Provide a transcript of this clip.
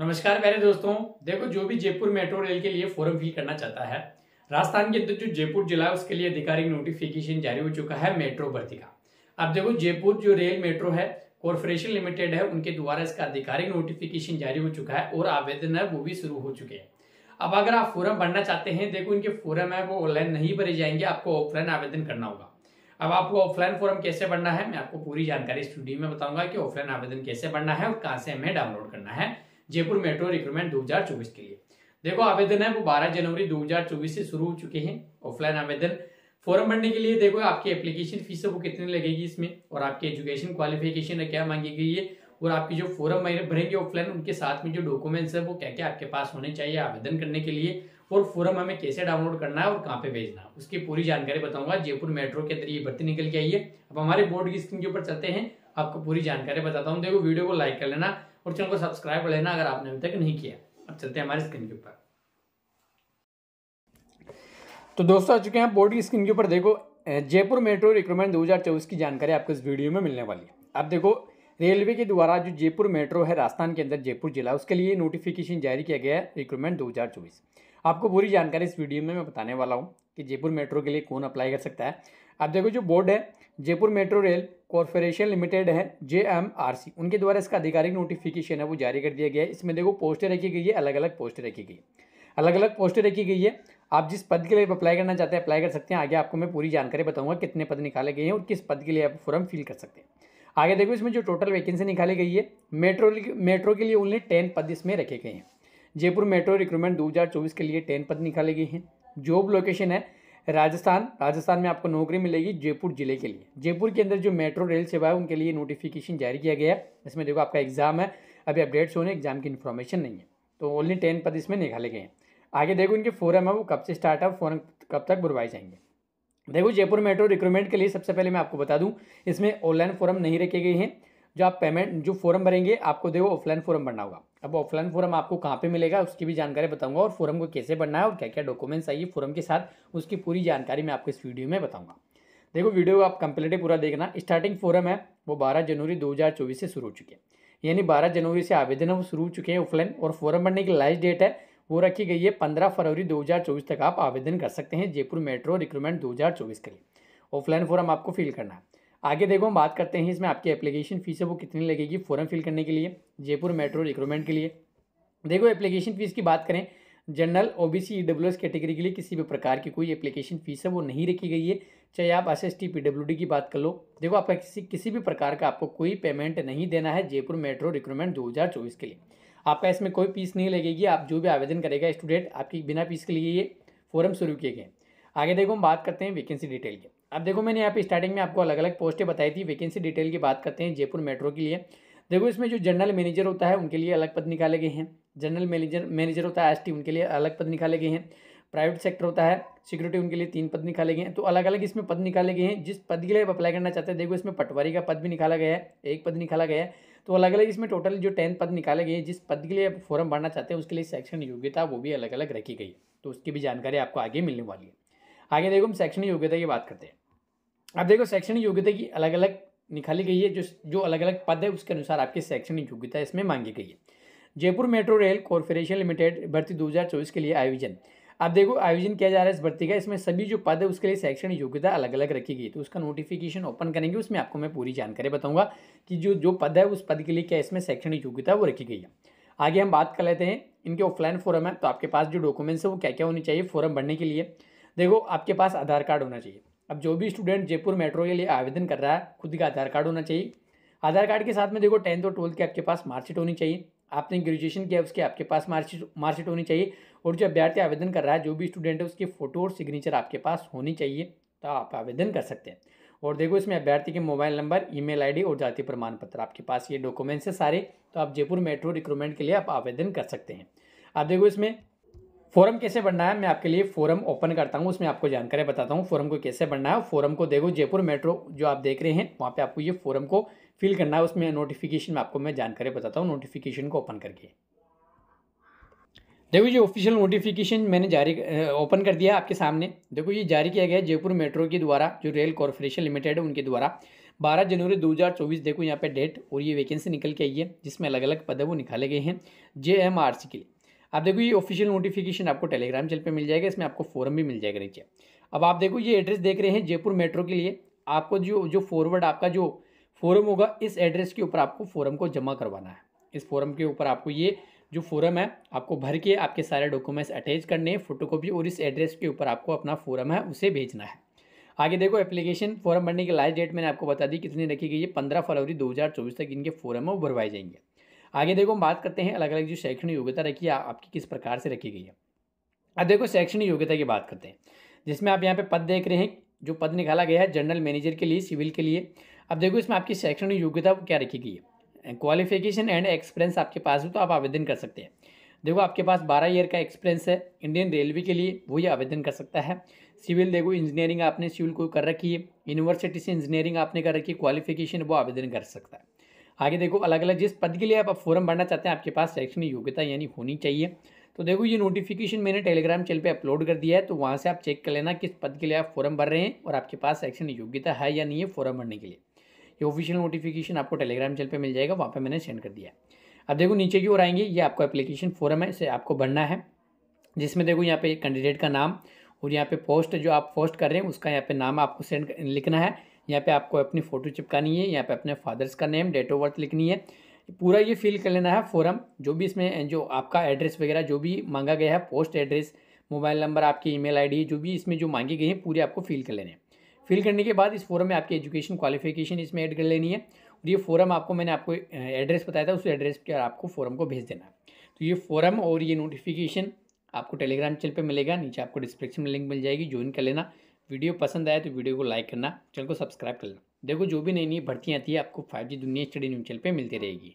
नमस्कार मेरे दोस्तों देखो जो भी जयपुर मेट्रो रेल के लिए फॉर्म फिल करना चाहता है राजस्थान के अंदर जो जयपुर जिला है उसके लिए आधिकारिक नोटिफिकेशन जारी हो चुका है मेट्रो भर्ती का अब देखो जयपुर जो रेल मेट्रो है कॉरपोरेशन लिमिटेड है उनके द्वारा इसका आधिकारिक नोटिफिकेशन जारी हो चुका है और आवेदन है वो भी शुरू हो चुके हैं अब अगर आप फॉरम भरना चाहते हैं देखो इनके फॉरम है वो ऑनलाइन नहीं भरे जाएंगे आपको ऑफलाइन आवेदन करना होगा अब आपको ऑफलाइन फॉरम कैसे भरना है मैं आपको पूरी जानकारी स्टूडियो में बताऊंगा कि ऑफलाइन आवेदन कैसे भरना है और कहाँ से हमें डाउनलोड करना है जयपुर मेट्रो रिक्रूटमेंट 2024 के लिए देखो आवेदन है वो 12 जनवरी 2024 से शुरू हो चुके हैं ऑफलाइन आवेदन फॉर्म भरने के लिए देखो आपकी एप्लीकेशन फीस है वो कितनी लगेगी इसमें और आपकी एजुकेशन क्वालिफिकेशन है क्या मांगी गई है और आपकी जो फॉर्म भरेंगे ऑफलाइन उनके साथ में जो डॉक्यूमेंट्स है वो क्या क्या आपके पास होने चाहिए आवेदन करने के लिए और फॉर्म हमें कैसे डाउनलोड करना है और कहाँ पे भेजना है उसकी पूरी जानकारी बताऊंगा जयपुर मेट्रो के अंदर ये भर्ती निकल के आई है अब हमारे बोर्ड की स्क्रीन के ऊपर चलते हैं आपको पूरी जानकारी बताता हूँ देखो वीडियो को लाइक कर लेना और चैनल को सब्सक्राइब कर लेना अगर आपने अभी तक नहीं किया अब चलते हैं हमारे स्क्रीन के ऊपर तो दोस्तों आ चुके हैं बोर्ड की स्क्रीन के ऊपर देखो जयपुर मेट्रो रिक्रूटमेंट 2024 की जानकारी आपको इस वीडियो में मिलने वाली है अब देखो रेलवे के द्वारा जो जयपुर मेट्रो है राजस्थान के अंदर जयपुर जिला उसके लिए नोटिफिकेशन जारी किया गया है रिक्रूटमेंट 2024 आपको पूरी जानकारी इस वीडियो में मैं बताने वाला हूँ कि जयपुर मेट्रो के लिए कौन अप्लाई कर सकता है अब देखो जो बोर्ड है Jaipur metro rail corporation limited है जे एम आर सी उनके द्वारा इसका आधिकारिक नोटिफिकेशन है वो जारी कर दिया गया है इसमें देखो पोस्टें रखी गई है अलग अलग पोस्टें रखी गई अलग अलग पोस्टें रखी गई है आप जिस पद के लिए अप्लाई करना चाहते हैं अप्लाई कर सकते हैं आगे आपको मैं पूरी जानकारी बताऊंगा कितने पद निकाले गए हैं और किस पद के लिए आप फॉर्म फिल कर सकते हैं आगे देखो इसमें जो टोटल वैकेंसी निकाली गई है मेट्रो मेट्रो के लिए ओनली टेन पद इसमें रखे गए हैं जयपुर मेट्रो रिक्रूटमेंट दो के लिए टेन पद निकाले गए हैं जॉब लोकेशन है राजस्थान राजस्थान में आपको नौकरी मिलेगी जयपुर जिले के लिए जयपुर के अंदर जो मेट्रो रेल सेवा है उनके लिए नोटिफिकेशन जारी किया गया है इसमें देखो आपका एग्जाम है अभी अपडेट्स होने एग्जाम की इन्फॉर्मेशन नहीं है तो ओनली टेन पद इसमें निकाले गए हैं आगे देखो इनके फोरम है वो कब से स्टार्ट है फोरम कब तक बुलवाए जाएंगे देखो जयपुर मेट्रो रिक्रूटमेंट के लिए सबसे पहले मैं आपको बता दूं इसमें ऑनलाइन फॉर्म नहीं रखे गए हैं जो आप पेमेंट जो फॉरम भरेंगे आपको देखो ऑफलाइन फॉरम भरना होगा अब ऑफलाइन फॉरम आपको कहाँ पे मिलेगा उसकी भी जानकारी बताऊंगा और फॉरम को कैसे भरना है और क्या क्या डॉक्यूमेंट्स आइए फॉरम के साथ उसकी पूरी जानकारी मैं आपको इस वीडियो में बताऊँगा देखो वीडियो आप ही पूरा देखना स्टार्टिंग फॉरम है वो बारह जनवरी दो से शुरू हो चुके हैं यानी बारह जनवरी से आवेदन वो शुरू हो चुके हैं ऑफलाइन और फॉरम भरने की लास्ट डेट है वो रखी गई है पंद्रह फरवरी दो तक आप आवेदन कर सकते हैं जयपुर मेट्रो रिक्रूटमेंट दो के लिए ऑफलाइन फॉरम आपको फिल करना है आगे देखो हम बात करते हैं इसमें आपकी एप्लीकेशन फ़ीस है वो कितनी लगेगी फॉर्म फिल करने के लिए जयपुर मेट्रो रिक्रूटमेंट के लिए देखो एप्लीकेशन फ़ीस की बात करें general O B C S category के लिए किसी भी प्रकार की कोई एप्लीकेशन फ़ीस है वो नहीं रखी गई है चाहे आप S S T P W D की बात कर लो देखो आपका किसी किसी भी प्रकार का आपको कोई पेमेंट नहीं देना है जयपुर मेट्रो रिक्रूटमेंट दो हज़ार चौबीस के लिए आपका इसमें कोई फीस नहीं लगेगी आप जो भी आवेदन करेगा स्टूडेंट आपकी बिना फीस के लिए ये फॉर्म शुरू किए गए आगे देखो हम बात करते हैं वैकेंसी डिटेल के अब देखो मैंने यहाँ पे स्टार्टिंग में आपको अलग अलग पोस्टें बताई थी वैकेंसी डिटेल की बात करते हैं जयपुर मेट्रो के लिए देखो इसमें जो जनरल मैनेजर होता है उनके लिए अलग पद निकाले गए हैं जनरल मैनेजर मैनेजर होता है एसटी उनके लिए अलग पद निकाले गए हैं प्राइवेट सेक्टर होता है सिक्योरिटी उनके लिए तीन पद निकाले गए हैं तो अलग अलग इसमें पद निकाले गए हैं जिस पद के लिए आप अप्लाई करना चाहते हैं देखो इसमें पटवारी का पद भी निकाला गया है एक पद निकाला गया है तो अलग अलग इसमें टोटल जो टेन पद निकाले गए हैं जिस पद के लिए आप फॉर्म भरना चाहते हैं उसके लिए सेक्शन योग्यता वो भी अलग अलग रखी गई तो उसकी भी जानकारी आपको आगे मिलने वाली है आगे देखो हम सेक्शन योग्यता की बात करते हैं अब देखो शैक्षणिक योग्यता की अलग अलग निकाली गई है जो जो अलग अलग पद है उसके अनुसार आपकी शैक्षणिक योग्यता इसमें मांगी गई है Jaipur metro rail corporation limited भर्ती 2024 के लिए आयोजन अब देखो आयोजन किया जा रहा है इस भर्ती का इसमें सभी जो पद है उसके लिए शैक्षणिक योग्यता अलग अलग रखी गई तो उसका नोटिफिकेशन ओपन करेंगे उसमें आपको मैं पूरी जानकारी बताऊंगा कि जो जो पद है उस पद के लिए क्या इसमें शैक्षणिक योग्यता वो रखी गई है आगे हम बात कर लेते हैं इनके ऑफलाइन फॉरम है तो आपके पास जो डॉक्यूमेंट्स है वो क्या क्या होने चाहिए फॉरम भरने के लिए देखो आपके पास आधार कार्ड होना चाहिए अब जो भी स्टूडेंट जयपुर मेट्रो के लिए आवेदन कर रहा है खुद का आधार कार्ड होना चाहिए आधार कार्ड के साथ में देखो टेंथ और ट्वेल्थ के आपके पास मार्कशीट होनी चाहिए आपने ग्रेजुएशन किया उसके आपके पास मार्कशीट मार्कशीट होनी चाहिए और जो अभ्यर्थी आवेदन कर रहा है जो भी स्टूडेंट है उसकी फ़ोटो और सिग्नेचर आपके पास होनी चाहिए तो आप आवेदन कर सकते हैं और देखो इसमें अभ्यर्थी के मोबाइल नंबर ई मेल और जाति प्रमाण पत्र आपके पास ये डॉक्यूमेंट्स है सारे तो आप जयपुर मेट्रो रिक्रूटमेंट के लिए आप आवेदन कर सकते हैं आप देखो इसमें फोरम कैसे बनना है मैं आपके लिए फोरम ओपन करता हूँ उसमें आपको जानकारी बताता हूँ फोरम को कैसे बनना है फोरम को देखो जयपुर मेट्रो जो आप देख रहे हैं वहाँ पे आपको ये फोरम को फिल करना है उसमें नोटिफिकेशन में आपको मैं जानकारी बताता हूँ नोटिफिकेशन को ओपन करके देखो ये ऑफिशियल नोटिफिकेशन मैंने जारी ओपन कर दिया आपके सामने देखो ये जारी किया गया जयपुर मेट्रो के द्वारा जो रेल कॉरपोरेशन लिमिटेड है उनके द्वारा 12 जनवरी 2024 देखो यहाँ पे डेट और ये वैकेंसी निकल के आई है जिसमें अलग अलग पद वो निकाले गए हैं जे एम आर सी के लिए आप देखो ये ऑफिशियल नोटिफिकेशन आपको टेलीग्राम चैनल पे मिल जाएगा इसमें आपको फॉरम भी मिल जाएगा नीचे अब आप देखो ये एड्रेस देख रहे हैं जयपुर मेट्रो के लिए आपको जो जो फॉरवर्ड आपका जो फॉरम होगा इस एड्रेस के ऊपर आपको फॉरम को जमा करवाना है इस फॉरम के ऊपर आपको ये जो फॉरम है आपको भर के आपके सारे डॉक्यूमेंट्स अटैच करने हैं फोटोकॉपी और इस एड्रेस के ऊपर आपको अपना फॉरम है उसे भेजना है आगे देखो एप्लीकेशन फॉरम भरने की लास्ट डेट मैंने आपको बता दी कितनी रखी गई है पंद्रह फरवरी दो तक इनके फॉरम है वो भरवाए जाएंगे आगे देखो हम बात करते हैं अलग अलग जो शैक्षणिक योग्यता रखी है आपकी किस प्रकार से रखी गई है अब देखो शैक्षणिक योग्यता की बात करते हैं जिसमें आप यहाँ पे पद देख रहे हैं जो पद निकाला गया है जनरल मैनेजर के लिए सिविल के लिए अब देखो इसमें आपकी शैक्षणिक योग्यता क्या रखी गई है क्वालिफिकेशन एंड एक्सपीरियंस आपके पास हो तो आप आवेदन कर सकते हैं देखो आपके पास 12 ईयर का एक्सपीरियंस है इंडियन रेलवे के लिए वो ये आवेदन कर सकता है सिविल देखो इंजीनियरिंग आपने सिविल को कर रखी है यूनिवर्सिटी से इंजीनियरिंग आपने कर रखी है क्वालिफिकेशन वो आवेदन कर सकता है आगे देखो अलग अलग जिस पद के लिए आप फॉर्म भरना चाहते हैं आपके पास शैक्षणिक योग्यता यानी होनी चाहिए तो देखो ये नोटिफिकेशन मैंने टेलीग्राम चैनल पे अपलोड कर दिया है तो वहाँ से आप चेक कर लेना किस पद के लिए आप फॉर्म भर रहे हैं और आपके पास सेक्शन योग्यता है या नहीं है फॉर्म भरने के लिए ये ऑफिशियल नोटिफिकेशन आपको टेलीग्राम चैनल पे मिल जाएगा वहाँ पे मैंने सेंड कर दिया है अब देखो नीचे की ओर आएंगे ये आपको एप्लीकेशन फॉरम है इसे आपको भरना है जिसमें देखो यहाँ पे कैंडिडेट का नाम और यहाँ पे पोस्ट जो आप पोस्ट कर रहे हैं उसका यहाँ पे नाम आपको सेंड लिखना है यहाँ पे आपको अपनी फ़ोटो चिपकानी है यहाँ पे अपने फादर्स का नेम डेट ऑफ बर्थ लिखनी है पूरा ये फिल कर लेना है फॉरम जो भी इसमें जो आपका एड्रेस वगैरह जो भी मांगा गया है पोस्ट एड्रेस मोबाइल नंबर आपकी ईमेल आईडी जो भी इसमें जो मांगी गई है पूरे आपको फिल कर लेने फिल करने के बाद इस फॉरम में आपकी एजुकेशन क्वालिफिकेशन इसमें ऐड कर लेनी है और ये फॉरम आपको मैंने आपको एड्रेस बताया था उस एड्रेस पर आपको फॉरम को भेज देना है तो ये फॉरम और ये नोटिफिकेशन आपको टेलीग्राम चैनल पे मिलेगा नीचे आपको डिस्क्रिप्शन में लिंक मिल जाएगी ज्वाइन कर लेना वीडियो पसंद आया तो वीडियो को लाइक करना चैनल को सब्सक्राइब करना देखो जो भी नई नई भर्ती आती है आपको फाइव जी दुनिया स्टडी न्यूज चैनल पर मिलती रहेगी